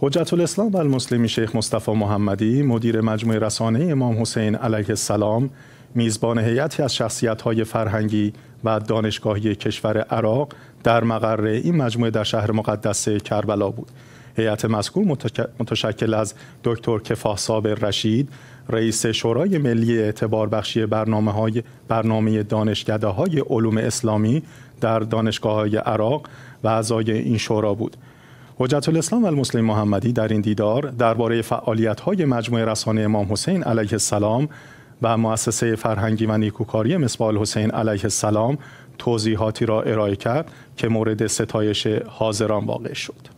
حجت الاسلام و المسلمی شیخ مصطفی محمدی مدیر مجموعه رسانه امام حسین علیه السلام میزبان هیئتی از های فرهنگی و دانشگاهی کشور عراق در مقر این مجموعه در شهر مقدس کربلا بود. هیئت مذکور متشکل از دکتر کفاه صابر رشید رئیس شورای ملی اعتبار بخشی برنامه, های برنامه های علوم اسلامی در دانشگاه های عراق و اعضای این شورا بود. حجت الاسلام و المسلم محمدی در این دیدار درباره های مجموعه رسانه امام حسین علیه السلام و مؤسسه فرهنگی و نیکوکاری مصباح حسین علیه السلام توضیحاتی را ارائه کرد که مورد ستایش حاضران واقع شد.